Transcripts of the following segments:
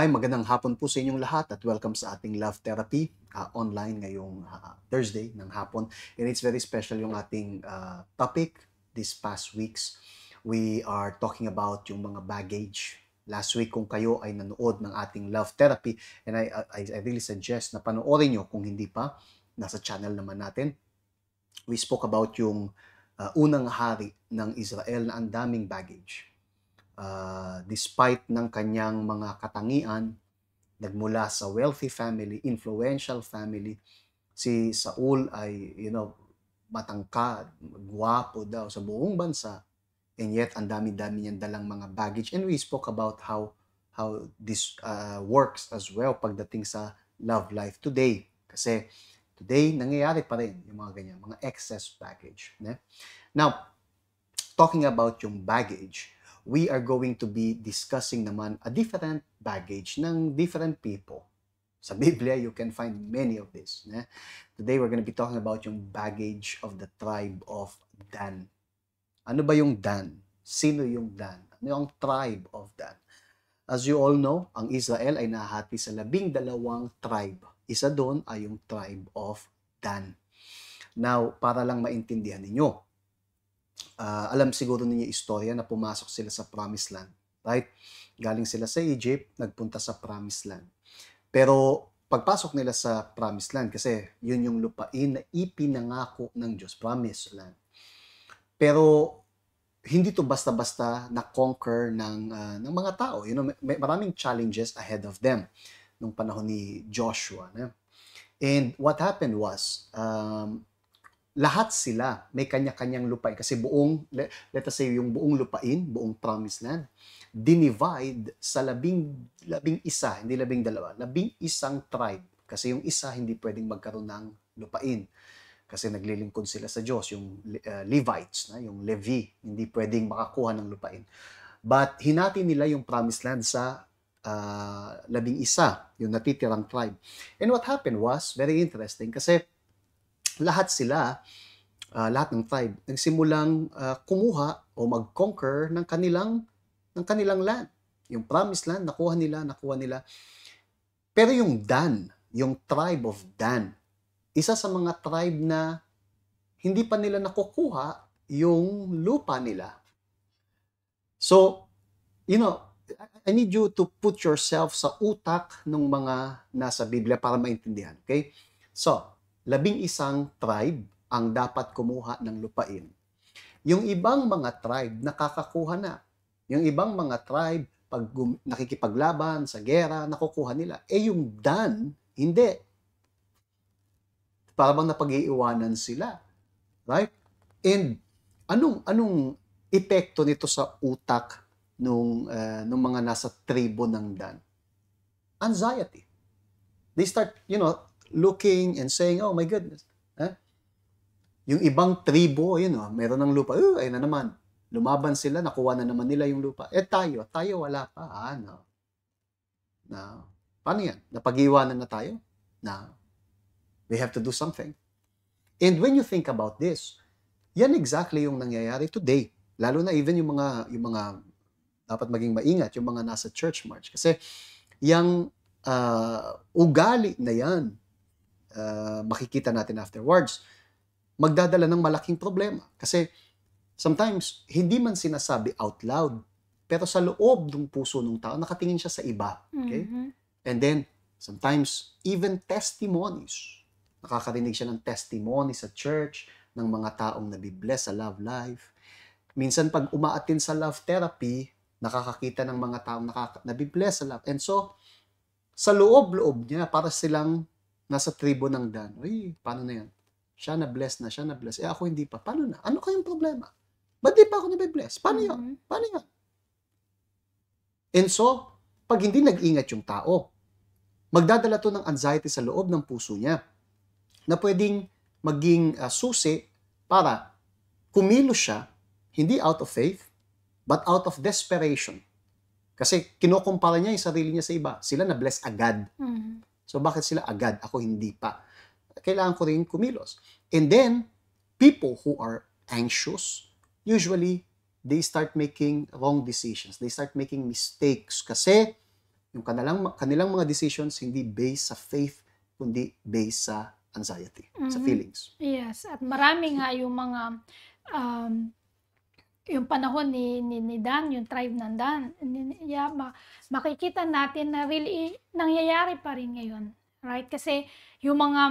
Hi, magandang hapon po sa inyong lahat at welcome sa ating Love Therapy uh, online ngayong uh, Thursday ng hapon. And it's very special yung ating uh, topic this past weeks. We are talking about yung mga baggage. Last week kung kayo ay nanood ng ating Love Therapy and I, I, I really suggest na panoorin nyo kung hindi pa, nasa channel naman natin. We spoke about yung uh, unang hari ng Israel na ang daming baggage uh, despite ng kanyang mga katangian, nagmula sa wealthy family, influential family, si Saul ay, you know, matangkad, guwapo daw sa buong bansa, and yet ang dami-dami niyang dalang mga baggage. And we spoke about how how this uh, works as well pagdating sa love life today. Kasi today, nangyayari pa rin yung mga ganyan, mga excess baggage. Ne? Now, talking about yung baggage, we are going to be discussing naman a different baggage ng different people. Sa Biblia, you can find many of this. Ne? Today, we're going to be talking about yung baggage of the tribe of Dan. Ano ba yung Dan? Sino yung Dan? Ano yung tribe of Dan? As you all know, ang Israel ay nahati sa labing dalawang tribe. Isa doon ay yung tribe of Dan. Now, para lang maintindihan ninyo, uh, alam siguro ninyo istorya na pumasok sila sa Promised Land, right? Galing sila sa Egypt, nagpunta sa Promised Land. Pero pagpasok nila sa Promised Land, kasi yun yung lupain na ipinangako ng Diyos, Promised Land. Pero hindi to basta-basta na-conquer ng, uh, ng mga tao. You know, may maraming challenges ahead of them nung panahon ni Joshua. Na? And what happened was, um, lahat sila may kanya-kanyang lupain. Kasi buong, let us say, yung buong lupain, buong promised land, dinivide sa labing, labing isa, hindi labing dalawa, labing isang tribe. Kasi yung isa hindi pwedeng magkaroon ng lupain. Kasi naglilingkod sila sa Diyos, yung uh, Levites, na, yung Levi, hindi pwedeng makakuha ng lupain. But hinati nila yung promised land sa uh, labing isa, yung natitirang tribe. And what happened was, very interesting, kasi lahat sila, uh, lahat ng tribe, nagsimulang uh, kumuha o mag-conquer ng kanilang, ng kanilang land. Yung promised land, nakuha nila, nakuha nila. Pero yung Dan, yung tribe of Dan, isa sa mga tribe na hindi pa nila nakukuha yung lupa nila. So, you know, I need you to put yourself sa utak ng mga nasa Biblia para maintindihan. Okay? So, labing isang tribe ang dapat kumuha ng lupain. Yung ibang mga tribe nakakakuha na. Yung ibang mga tribe pag nakikipaglaban sa gera, nakukuha nila. Eh yung Dan, hindi. Para bang napag-iiwanan sila. Right? And anong anong epekto nito sa utak nung uh, nung mga nasa tribo ng Dan? Anxiety. They start, you know, looking and saying, oh my goodness. Eh? Yung ibang tribo, yun oh, meron ng lupa. Uh, ayun na naman. Lumaban sila, nakuha na naman nila yung lupa. Eh tayo, tayo wala pa. Ano? Ah, no. Paano yan? Napag-iwanan na tayo? Na, we have to do something. And when you think about this, yan exactly yung nangyayari today. Lalo na even yung mga, yung mga dapat maging maingat, yung mga nasa church march. Kasi yung uh, ugali na yan uh, makikita natin afterwards, magdadala ng malaking problema. Kasi sometimes, hindi man sinasabi out loud, pero sa loob ng puso ng tao, nakatingin siya sa iba. Okay? Mm-hmm. And then, sometimes, even testimonies. Nakakarinig siya ng testimony sa church, ng mga taong nabibless sa love life. Minsan, pag umaatin sa love therapy, nakakakita ng mga taong nakaka- nabibless sa love. And so, sa loob-loob niya, para silang nasa tribo ng Dan. Uy, paano na yan? Siya na-bless na, siya na-bless. Eh ako hindi pa. Paano na? Ano kayong problema? Ba't di pa ako nabibless? Paano mm-hmm. yun? Paano yun? And so, pag hindi nag-ingat yung tao, magdadala to ng anxiety sa loob ng puso niya na pwedeng maging uh, susi para kumilos siya, hindi out of faith, but out of desperation. Kasi kinukumpara niya yung sarili niya sa iba. Sila na-bless agad. Mm-hmm. So bakit sila agad? Ako hindi pa. Kailangan ko rin kumilos. And then, people who are anxious, usually, they start making wrong decisions. They start making mistakes kasi yung kanilang, kanilang mga decisions hindi based sa faith, kundi based sa anxiety, mm-hmm. sa feelings. Yes, at marami nga yung mga um, yung panahon ni, ni, ni Dan, yung tribe ng Dan, ni, yeah, ma, makikita natin na really nangyayari pa rin ngayon. Right? Kasi yung mga,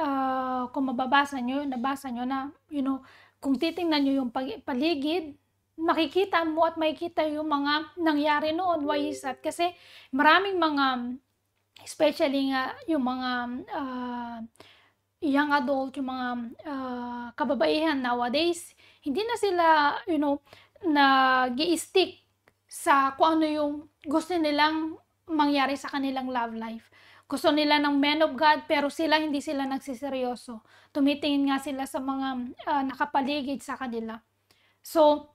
uh, kung mababasa nyo, nabasa nyo na, you know, kung titingnan nyo yung paligid, makikita mo at makikita yung mga nangyari noon. Why is that? Kasi maraming mga, especially nga yung mga uh, young adult, yung mga uh, kababaihan nowadays, hindi na sila, you know, nag-i-stick sa kung ano yung gusto nilang mangyari sa kanilang love life. Gusto nila ng men of God pero sila hindi sila nagsiseryoso. Tumitingin nga sila sa mga uh, nakapaligid sa kanila. So,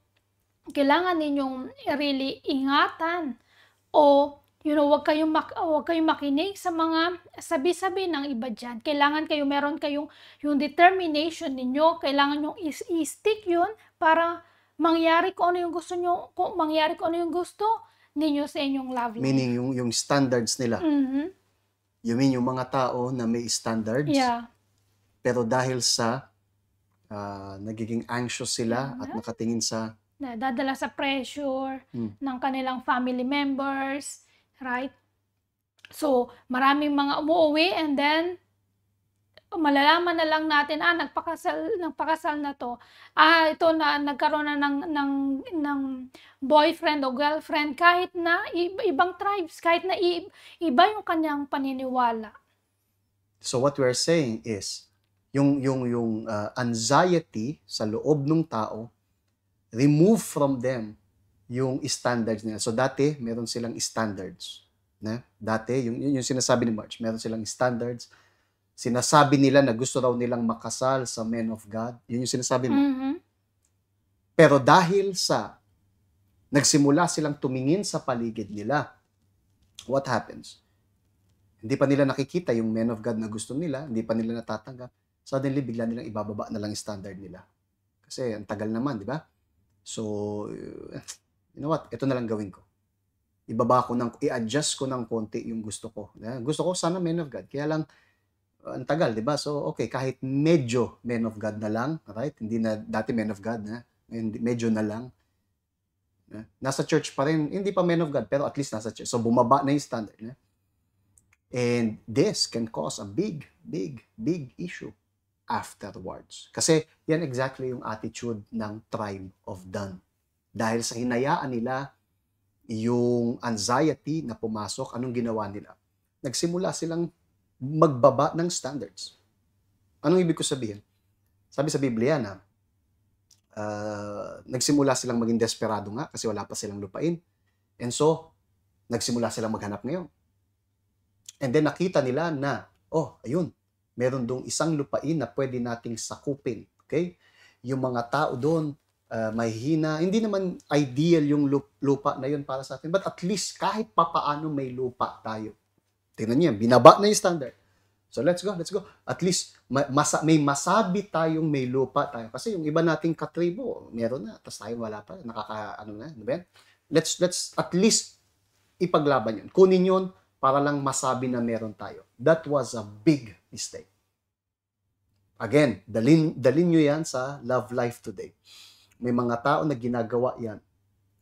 kailangan ninyong really ingatan o you know, wag kayong, mak- ah, wag kayong makinig sa mga sabi-sabi ng iba dyan. Kailangan kayo, meron kayong yung determination ninyo, kailangan yung i-stick yun para mangyari ko ano yung gusto nyo, kung mangyari ko ano yung gusto ninyo sa inyong love life. Meaning, yung, yung standards nila. Mm-hmm. You mean yung mga tao na may standards? Yeah. Pero dahil sa uh, nagiging anxious sila yeah. at nakatingin sa... Nadadala sa pressure mm. ng kanilang family members, Right? So, maraming mga umuwi and then malalaman na lang natin ah nagpakasal nagpakasal na to ah ito na nagkaroon na ng ng ng boyfriend o girlfriend kahit na ibang tribes kahit na iba yung kanyang paniniwala so what we are saying is yung yung yung uh, anxiety sa loob ng tao remove from them yung standards nila. So dati, meron silang standards. Na? Dati, yung, yung sinasabi ni March, meron silang standards. Sinasabi nila na gusto raw nilang makasal sa men of God. Yun yung sinasabi mo. Mm-hmm. Pero dahil sa nagsimula silang tumingin sa paligid nila, what happens? Hindi pa nila nakikita yung men of God na gusto nila, hindi pa nila natatanggap. Suddenly, bigla nilang ibababa na lang yung standard nila. Kasi ang tagal naman, di ba? So, eh, you know what, ito na lang gawin ko. Ibaba ko ng, i-adjust ko ng konti yung gusto ko. Gusto ko sana man of God. Kaya lang, uh, ang tagal, di ba? So, okay, kahit medyo man of God na lang, right? Hindi na, dati man of God, na, medyo na lang. Nasa church pa rin, hindi pa man of God, pero at least nasa church. So, bumaba na yung standard. Na? And this can cause a big, big, big issue afterwards. Kasi yan exactly yung attitude ng tribe of Dan. Dahil sa hinayaan nila yung anxiety na pumasok, anong ginawa nila? Nagsimula silang magbaba ng standards. Anong ibig ko sabihin? Sabi sa Biblia na uh, nagsimula silang maging desperado nga kasi wala pa silang lupain. And so, nagsimula silang maghanap ngayon. And then nakita nila na, oh, ayun, meron dong isang lupain na pwede nating sakupin. Okay? Yung mga tao doon, uh, may Hindi naman ideal yung lupa na yun para sa atin. But at least kahit papaano may lupa tayo. Tingnan niyo, binaba na yung standard. So let's go, let's go. At least masa, may masabi tayong may lupa tayo. Kasi yung iba nating katribo, meron na. Tapos tayo wala pa. Nakaka, ano na, ano ba Let's, let's at least ipaglaban yun. Kunin yun para lang masabi na meron tayo. That was a big mistake. Again, dalin, dalin nyo yan sa love life today may mga tao na ginagawa yan,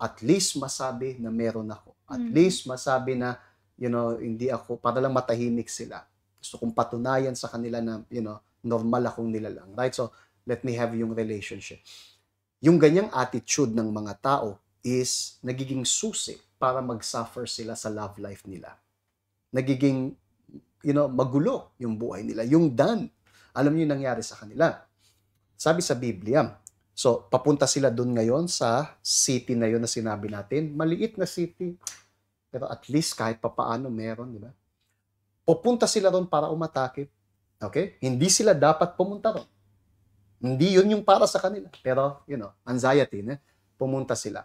at least masabi na meron ako. At mm. least masabi na, you know, hindi ako, para lang matahimik sila. Gusto kong patunayan sa kanila na, you know, normal akong nilalang. Right? So, let me have yung relationship. Yung ganyang attitude ng mga tao is nagiging susi para mag-suffer sila sa love life nila. Nagiging, you know, magulo yung buhay nila. Yung done. Alam niyo yung nangyari sa kanila. Sabi sa Biblia, So, papunta sila doon ngayon sa city na yun na sinabi natin. Maliit na city. Pero at least kahit papaano meron, di ba? Pupunta sila doon para umatake. Okay? Hindi sila dapat pumunta doon. Hindi yun yung para sa kanila. Pero, you know, anxiety, ne? pumunta sila.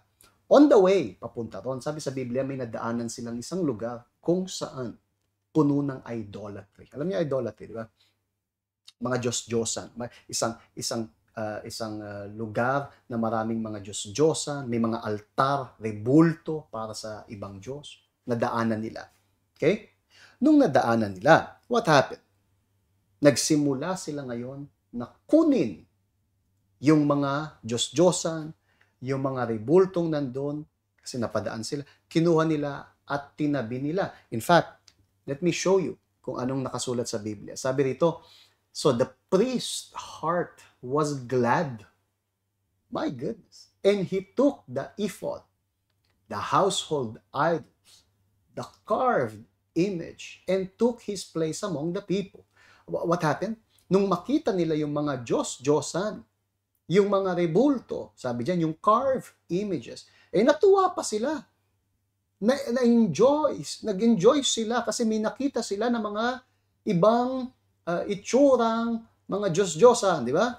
On the way, papunta doon. Sabi sa Biblia, may nadaanan silang isang lugar kung saan puno ng idolatry. Alam niyo idolatry, di ba? Mga Diyos-Diyosan. Isang, isang uh, isang uh, lugar na maraming mga Diyos-Diyosa, may mga altar, rebulto para sa ibang Diyos. Nadaanan nila. Okay? Nung nadaanan nila, what happened? Nagsimula sila ngayon na kunin yung mga Diyos-Diyosan, yung mga rebultong nandun, kasi napadaan sila, kinuha nila at tinabi nila. In fact, let me show you kung anong nakasulat sa Biblia. Sabi rito, so the priest's heart was glad. My goodness. And he took the ephod, the household idols, the carved image, and took his place among the people. What happened? Nung makita nila yung mga Diyos-Diyosan, yung mga rebulto, sabi diyan, yung carved images, eh natuwa pa sila. Na, na-enjoy, nag-enjoy sila kasi may nakita sila ng mga ibang uh, itsurang mga Diyos-Diyosan, di ba?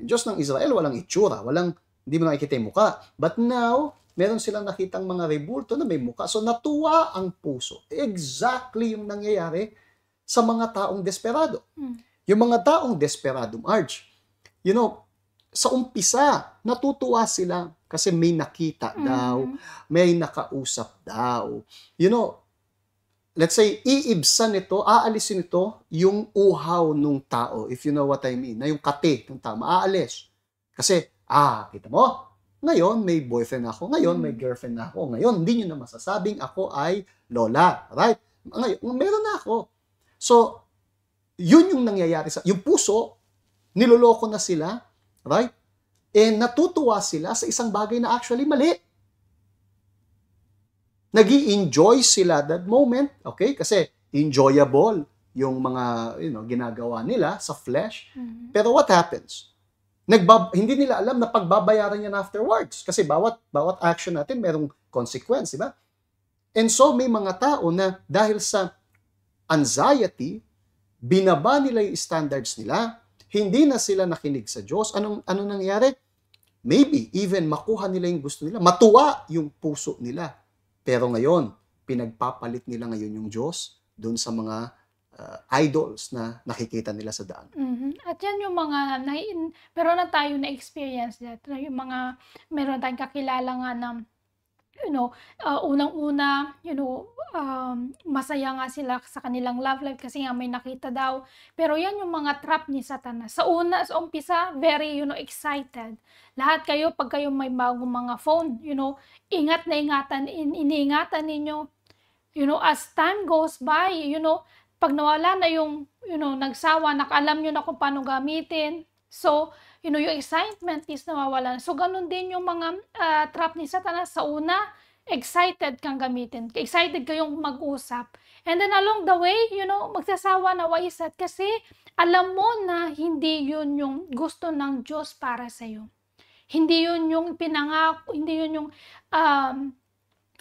Yung Diyos ng Israel, walang itsura, walang, hindi mo nakikita yung muka. But now, meron silang nakitang mga rebulto na may muka. So natuwa ang puso. Exactly yung nangyayari sa mga taong desperado. Hmm. Yung mga taong desperado, Marge, you know, sa umpisa, natutuwa sila kasi may nakita mm. daw, mm-hmm. may nakausap daw. You know, let's say, iibsan nito, aalisin nito yung uhaw ng tao, if you know what I mean, na yung kate ng tao, maaalis. Kasi, ah, kita mo, ngayon may boyfriend ako, ngayon may hmm. girlfriend ako, ngayon hindi nyo na masasabing ako ay lola, right? Ngayon, meron na ako. So, yun yung nangyayari sa, yung puso, niloloko na sila, right? And eh, natutuwa sila sa isang bagay na actually mali nag enjoy sila that moment, okay? Kasi enjoyable yung mga you know, ginagawa nila sa flesh. Mm-hmm. Pero what happens? Nagbab- hindi nila alam na pagbabayaran yan afterwards kasi bawat bawat action natin merong consequence, di ba? And so may mga tao na dahil sa anxiety, binaba nila yung standards nila, hindi na sila nakinig sa Diyos. Anong ano nangyari? Maybe even makuha nila yung gusto nila, matuwa yung puso nila pero ngayon, pinagpapalit nila ngayon yung Diyos doon sa mga uh, idols na nakikita nila sa daan. Mm-hmm. At yan yung mga, na, meron na tayo na experience that, yung mga, meron tayong kakilala nga na you know, uh, unang-una, you know, um, masaya nga sila sa kanilang love life kasi nga may nakita daw. Pero yan yung mga trap ni Satanas. Sa una, sa umpisa, very, you know, excited. Lahat kayo, pag kayo may bagong mga phone, you know, ingat na ingatan, in, iniingatan ninyo. You know, as time goes by, you know, pag nawala na yung, you know, nagsawa, nakalam nyo na kung paano gamitin. So, you know, yung excitement is nawawalan. So, ganun din yung mga uh, trap ni Satanas. Sa una, excited kang gamitin. Excited kayong mag-usap. And then along the way, you know, magsasawa na wa isa't kasi alam mo na hindi yun yung gusto ng Diyos para sa'yo. Hindi yun yung pinangako, hindi yun yung um,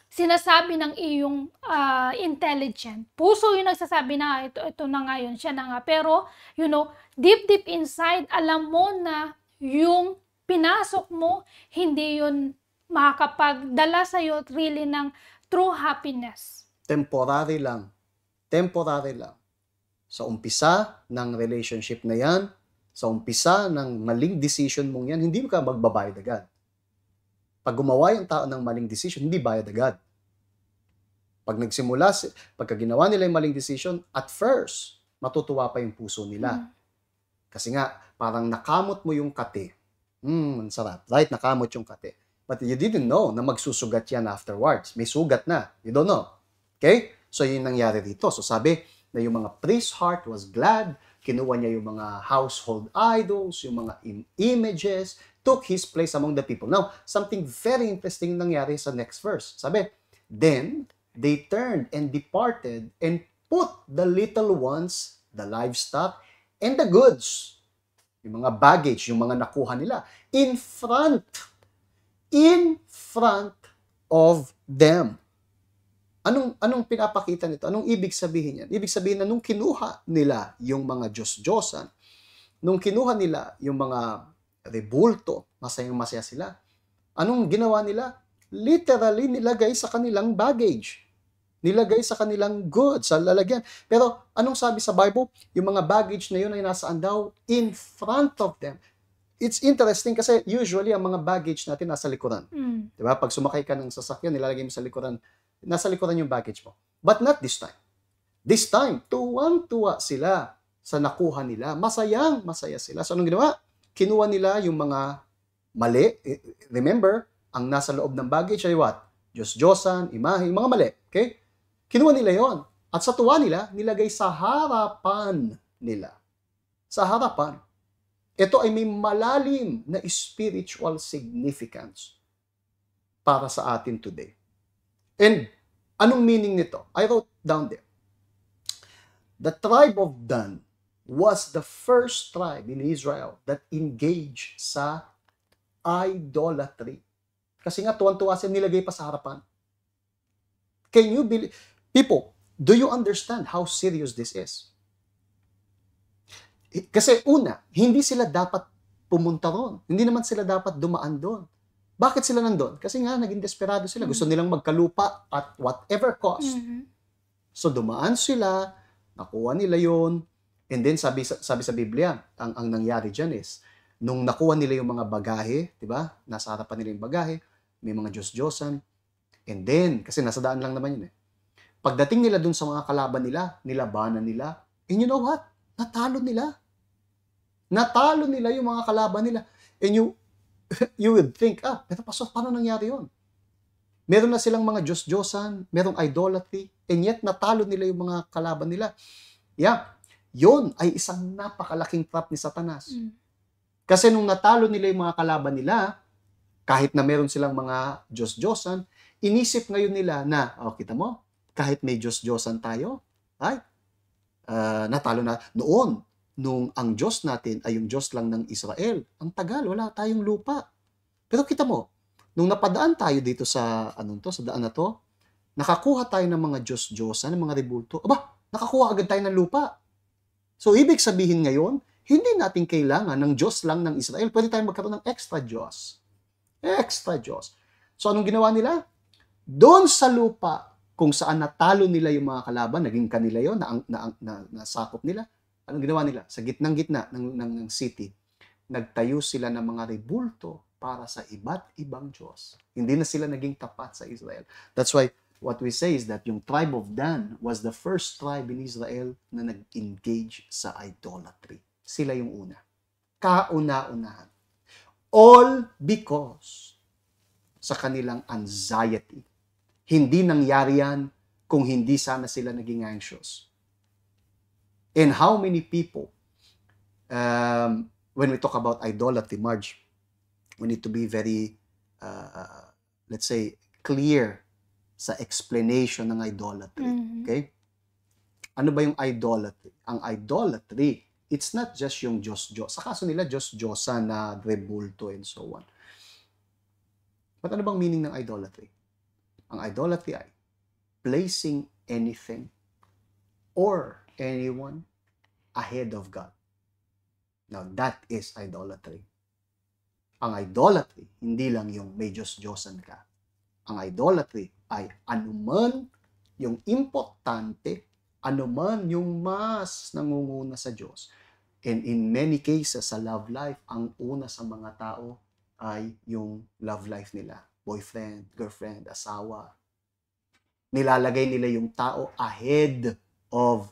sinasabi ng iyong uh, intelligent. Puso yung nagsasabi na ito, ito na ngayon, siya na nga. Pero, you know, deep deep inside, alam mo na yung pinasok mo, hindi yun makakapagdala sa'yo really ng true happiness. Temporary lang. Temporary lang. Sa umpisa ng relationship na yan, sa umpisa ng maling decision mong yan, hindi ka magbabayad agad pag gumawa yung tao ng maling decision, hindi bayad agad. Pag nagsimula, pagka ginawa nila yung maling decision, at first, matutuwa pa yung puso nila. Hmm. Kasi nga, parang nakamot mo yung kate. Mmm, ang sarap. Right? Nakamot yung kate. But you didn't know na magsusugat yan afterwards. May sugat na. You don't know. Okay? So, yun nangyari dito. So, sabi na yung mga priest heart was glad Kinuha niya yung mga household idols, yung mga im- images, took his place among the people. Now, something very interesting nangyari sa next verse. Sabi, Then they turned and departed and put the little ones, the livestock, and the goods, yung mga baggage, yung mga nakuha nila, in front, in front of them. Anong, anong pinapakita nito? Anong ibig sabihin yan? Ibig sabihin na nung kinuha nila yung mga Diyos-Diyosan, nung kinuha nila yung mga rebulto, masayang masaya sila, anong ginawa nila? Literally nilagay sa kanilang baggage. Nilagay sa kanilang goods, sa lalagyan. Pero anong sabi sa Bible? Yung mga baggage na yun ay nasaan daw? In front of them it's interesting kasi usually ang mga baggage natin nasa likuran. Mm. 'Di ba? Pag sumakay ka ng sasakyan, nilalagay mo sa likuran nasa likuran yung baggage mo. But not this time. This time, tuwang-tuwa sila sa nakuha nila. Masayang masaya sila. So anong ginawa? Kinuha nila yung mga mali. Eh, remember, ang nasa loob ng baggage ay what? Diyos-Diyosan, imahe, mga mali. Okay? Kinuha nila yon At sa tuwa nila, nilagay sa harapan nila. Sa harapan. Ito ay may malalim na spiritual significance para sa atin today. And anong meaning nito? I wrote down there. The tribe of Dan was the first tribe in Israel that engaged sa idolatry. Kasi nga, tuwan-tuwa siya, nilagay pa sa harapan. Can you believe? People, do you understand how serious this is? Kasi una, hindi sila dapat pumunta ron. Hindi naman sila dapat dumaan doon. Bakit sila nandun? Kasi nga, naging desperado sila. Gusto mm. nilang magkalupa at whatever cost. Mm-hmm. So, dumaan sila, nakuha nila yon And then, sabi, sabi sa Biblia, ang, ang nangyari dyan is, nung nakuha nila yung mga bagahe, di ba? Nasa harapan nila yung bagahe, may mga Diyos-Diyosan. And then, kasi nasa daan lang naman yun eh. Pagdating nila dun sa mga kalaban nila, nilabanan nila, and you know what? Natalo nila. Natalo nila yung mga kalaban nila. And you, you would think, ah, pero pastor, paano nangyari yon? Meron na silang mga Diyos-Diyosan, merong idolatry, and yet natalo nila yung mga kalaban nila. Yeah, yon ay isang napakalaking trap ni Satanas. Mm. Kasi nung natalo nila yung mga kalaban nila, kahit na meron silang mga Diyos-Diyosan, inisip ngayon nila na, oh, kita mo, kahit may Diyos-Diyosan tayo, ay, uh, natalo na. Noon, nung ang Diyos natin ay yung Diyos lang ng Israel. Ang tagal, wala tayong lupa. Pero kita mo, nung napadaan tayo dito sa, anong to, sa daan na to, nakakuha tayo ng mga Diyos-Diyosa, ng mga rebulto. Aba, nakakuha agad tayo ng lupa. So, ibig sabihin ngayon, hindi natin kailangan ng Diyos lang ng Israel. Pwede tayong magkaroon ng extra Diyos. Extra Diyos. So, anong ginawa nila? Doon sa lupa kung saan natalo nila yung mga kalaban, naging kanila yon na, na, na, na, nasakop nila, Anong ginawa nila? Sa gitnang gitna ng, ng, ng city, nagtayo sila ng mga rebulto para sa iba't ibang Diyos. Hindi na sila naging tapat sa Israel. That's why what we say is that yung tribe of Dan was the first tribe in Israel na nag-engage sa idolatry. Sila yung una. Kauna-unahan. All because sa kanilang anxiety. Hindi nangyari yan kung hindi sana sila naging anxious. And how many people, um, when we talk about idolatry, Marge, we need to be very, uh, let's say, clear sa explanation ng idolatry. Mm-hmm. Okay? Ano ba yung idolatry? Ang idolatry, it's not just yung Diyos Diyos. Sa kaso nila, Diyos Diyosa na rebulto and so on. But ano bang meaning ng idolatry? Ang idolatry ay placing anything or anyone ahead of God. Now, that is idolatry. Ang idolatry, hindi lang yung may Diyos-Diyosan ka. Ang idolatry ay anuman yung importante, anuman yung mas nangunguna sa Diyos. And in many cases, sa love life, ang una sa mga tao ay yung love life nila. Boyfriend, girlfriend, asawa. Nilalagay nila yung tao ahead of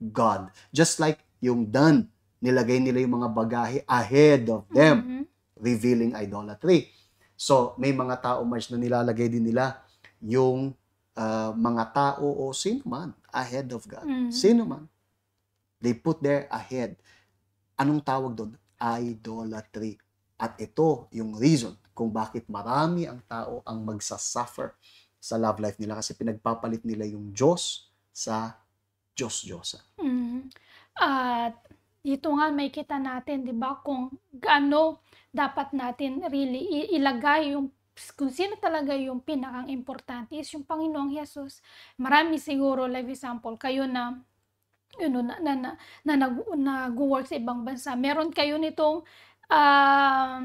God. Just like yung Dan, nilagay nila yung mga bagahe ahead of them, mm-hmm. revealing idolatry. So, may mga tao, Marge, na nilalagay din nila yung uh, mga tao o sino man ahead of God. Mm-hmm. Sino man. They put there ahead. Anong tawag doon? Idolatry. At ito yung reason kung bakit marami ang tao ang magsasuffer sa love life nila kasi pinagpapalit nila yung Diyos sa Diyos-Diyosa. Mm-hmm. uh, dito nga may kita natin, di ba, kung gaano dapat natin really ilagay yung kung sino talaga yung pinakang importante is yung Panginoong Jesus. Marami siguro, live example, kayo na you know, na, na, na, na, na, na, na, na, na, na, na, na, na, na, na, na,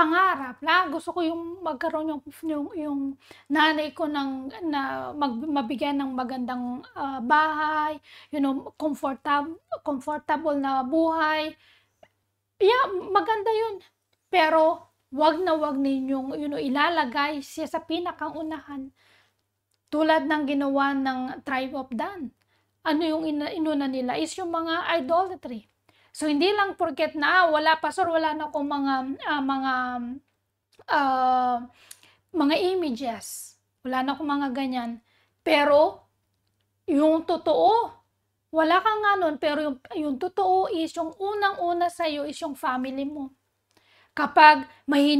pangarap na gusto ko yung magkaroon yung yung, yung nanay ko ng na mag, mabigyan ng magandang uh, bahay, you know, comfortable comfortable na buhay. Yeah, maganda 'yun. Pero wag na wag ninyong you know, ilalagay siya sa unahan. tulad ng ginawa ng tribe of Dan. Ano yung inuna nila is yung mga idolatry So hindi lang porket na ah, wala pastor, wala na akong mga uh, mga uh, mga images. Wala na akong mga ganyan. Pero yung totoo, wala kang nga nun, pero yung, yung totoo is yung unang-una sa iyo is yung family mo. Kapag may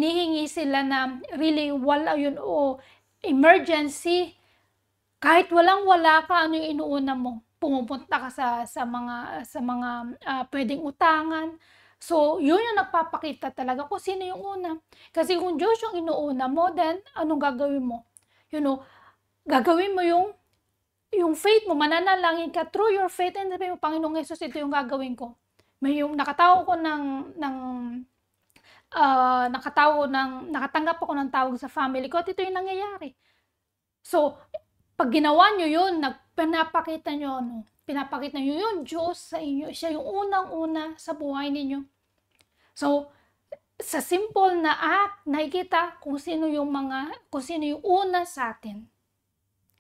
sila na really wala yun o oh, emergency, kahit walang wala ka, ano yung inuuna mo? pumupunta ka sa sa mga sa mga uh, pwedeng utangan. So, yun yung nagpapakita talaga kung sino yung una. Kasi kung Diyos yung inuuna mo, then anong gagawin mo? You know, gagawin mo yung yung faith mo, mananalangin ka through your faith and sabi mo, Panginoong Yesus, ito yung gagawin ko. May yung nakatao ko ng, ng uh, ah, nakatao ng, nakatanggap ako ng tawag sa family ko at ito yung nangyayari. So, pag ginawa nyo yun, nagpinapakita nyo, ano, pinapakita nyo yun, Diyos sa inyo. Siya yung unang-una sa buhay ninyo. So, sa simple na act, nakikita kung sino yung mga, kung sino yung una sa atin.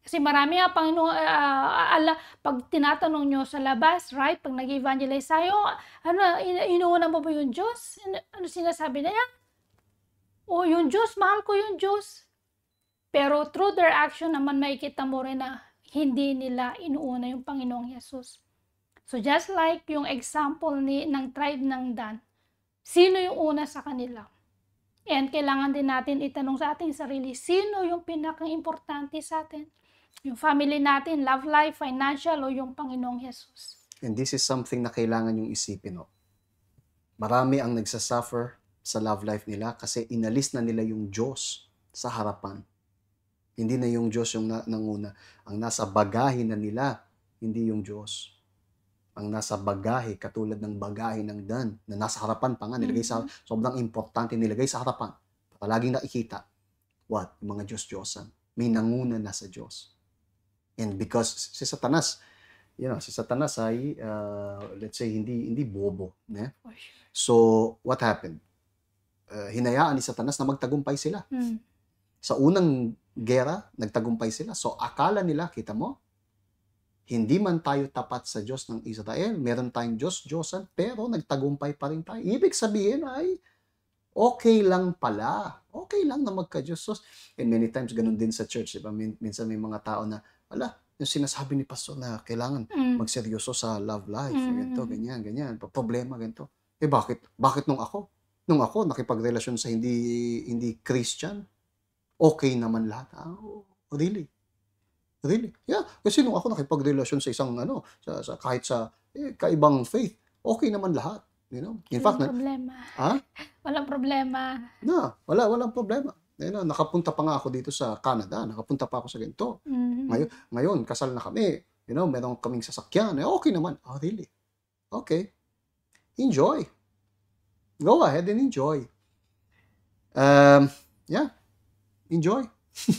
Kasi marami nga, Panginoon, uh, ala, pag tinatanong nyo sa labas, right, pag nag-evangelize sa'yo, ano, inuuna mo ba yung Diyos? Ano, ano sinasabi na yan? O oh, yung Diyos, mahal ko yung Diyos. Pero through their action naman makikita mo rin na hindi nila inuuna yung Panginoong Yesus. So just like yung example ni, ng tribe ng Dan, sino yung una sa kanila? And kailangan din natin itanong sa ating sarili, sino yung pinaka-importante sa atin? Yung family natin, love life, financial, o yung Panginoong Yesus. And this is something na kailangan yung isipin. No? Marami ang nagsasuffer sa love life nila kasi inalis na nila yung Diyos sa harapan. Hindi na yung Diyos yung nanguna. Ang nasa bagahe na nila, hindi yung Diyos. Ang nasa bagahe, katulad ng bagahe ng dan, na nasa harapan pa nga, nilagay sa, mm-hmm. sobrang importante nilagay sa harapan. Palaging nakikita. What? Yung mga Diyos-Diyosan. May nanguna na sa Diyos. And because si Satanas, you know, si Satanas ay, uh, let's say, hindi, hindi bobo. Ne? So, what happened? Uh, hinayaan ni Satanas na magtagumpay sila. Mm. Sa unang gera, nagtagumpay sila. So akala nila, kita mo, hindi man tayo tapat sa Diyos ng Israel, meron tayong Diyos, Diyosan, pero nagtagumpay pa rin tayo. Ibig sabihin ay, okay lang pala. Okay lang na magka-Diyos. And many times, ganun din sa church. Diba? Min- minsan may mga tao na, wala, yung sinasabi ni pastor na kailangan mm. magseryoso sa love life, mm. ganito, ganyan, ganyan, problema, ganito. Eh bakit? Bakit nung ako? Nung ako, nakipagrelasyon sa hindi hindi Christian, okay naman lahat. Ah, oh, really? Really? Yeah. Kasi nung ako nakipagrelasyon sa isang ano, sa, sa kahit sa eh, kaibang faith, okay naman lahat. You know? In walang fact, problema. Na, ha? Walang problema. Na, wala, walang problema. Ayun na, nakapunta pa nga ako dito sa Canada, nakapunta pa ako sa ginto. Mm-hmm. Ngayon, ngayon, kasal na kami. You know, meron kaming sasakyan. Eh, okay naman. Oh, really? Okay. Enjoy. Go ahead and enjoy. Um, yeah enjoy.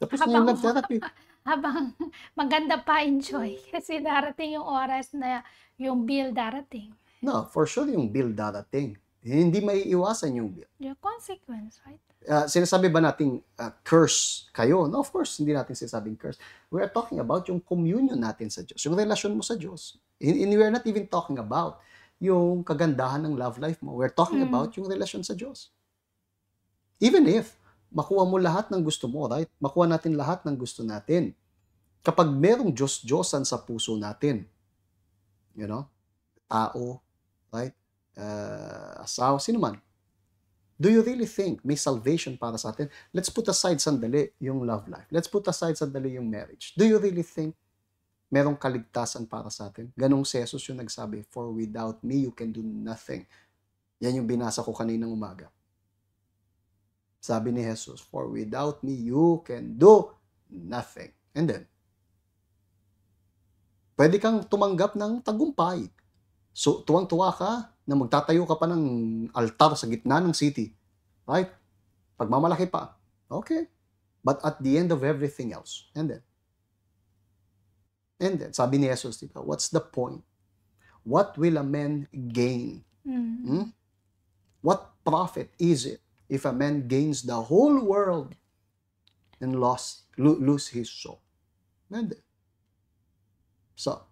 Tapos habang, na yung nag-therapy. Habang maganda pa enjoy kasi darating yung oras na yung bill darating. No, for sure yung bill darating. Hindi maiiwasan yung bill. Your consequence, right? Uh, sinasabi ba nating uh, curse kayo? No, of course, hindi natin sinasabing curse. We are talking about yung communion natin sa Diyos, yung relasyon mo sa Diyos. And, and we are not even talking about yung kagandahan ng love life mo. We're talking mm. about yung relasyon sa Diyos. Even if makuha mo lahat ng gusto mo, right? Makuha natin lahat ng gusto natin. Kapag merong Diyos-Diyosan sa puso natin, you know, tao, right? Uh, ah, asaw, sino man. Do you really think may salvation para sa atin? Let's put aside sandali yung love life. Let's put aside sandali yung marriage. Do you really think merong kaligtasan para sa atin? Ganong si Jesus yung nagsabi, For without me, you can do nothing. Yan yung binasa ko kaninang umaga. Sabi ni Jesus, For without me you can do nothing. And then, pwede kang tumanggap ng tagumpay. So, tuwang-tuwa ka na magtatayo ka pa ng altar sa gitna ng city. Right? Pagmamalaki pa. Okay. But at the end of everything else. And then, and then, sabi ni Jesus, diba, what's the point? What will a man gain? Mm. Hmm? What profit is it if a man gains the whole world and lost, lo- lose his soul. And so,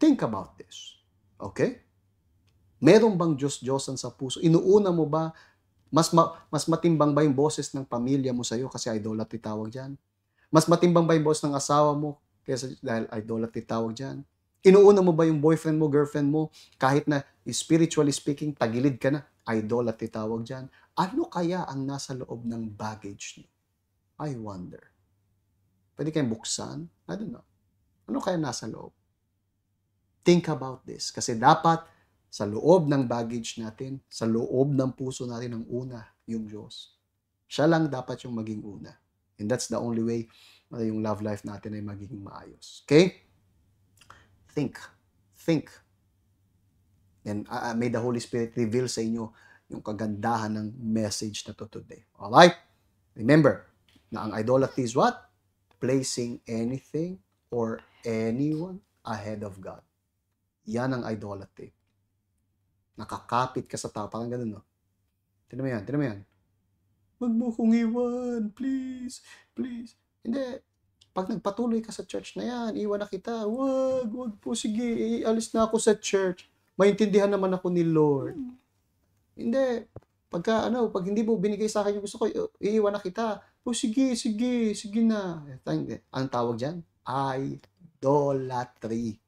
think about this. Okay? Meron bang Diyos-Diyosan sa puso? Inuuna mo ba, mas, ma- mas matimbang ba yung boses ng pamilya mo sa'yo kasi idolatry tawag dyan? Mas matimbang ba yung boses ng asawa mo kaysa dahil idolatry tawag dyan? Inuuna mo ba yung boyfriend mo, girlfriend mo, kahit na spiritually speaking, tagilid ka na, idol at titawag dyan. Ano kaya ang nasa loob ng baggage niyo? I wonder. Pwede kayong buksan? I don't know. Ano kaya nasa loob? Think about this. Kasi dapat sa loob ng baggage natin, sa loob ng puso natin ang una, yung Diyos. Siya lang dapat yung maging una. And that's the only way na yung love life natin ay magiging maayos. Okay? Think. Think. And uh, may the Holy Spirit reveal sa inyo yung kagandahan ng message na to today. right Remember, na ang idolatry is what? Placing anything or anyone ahead of God. Yan ang idolatry. Nakakapit ka sa tao. Parang ganun, no? Tinan mo yan, tinan yan. Huwag iwan, please, please. Hindi, pag nagpatuloy ka sa church na yan, iwan na kita, wag, wag po, sige, alis na ako sa church. Maintindihan naman ako ni Lord. Hmm. Hindi, pagka ano, pag hindi mo binigay sa akin yung gusto ko, iiwan na kita. O oh, sige, sige, sige na. Eh, Ang eh, tawag dyan, idolatry.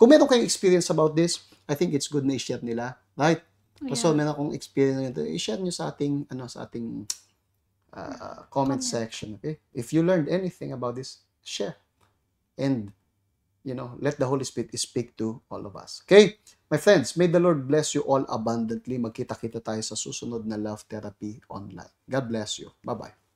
Kung meron kayong experience about this, I think it's good na i-share nila. Right? Oh, yeah. So, meron akong experience nito. I-share nyo sa ating, ano, sa ating uh, comment section. Okay, if you learned anything about this, share, and you know, let the Holy Spirit speak to all of us. Okay, my friends, may the Lord bless you all abundantly. Magkita-kita tayo sa susunod na love therapy online. God bless you. Bye bye.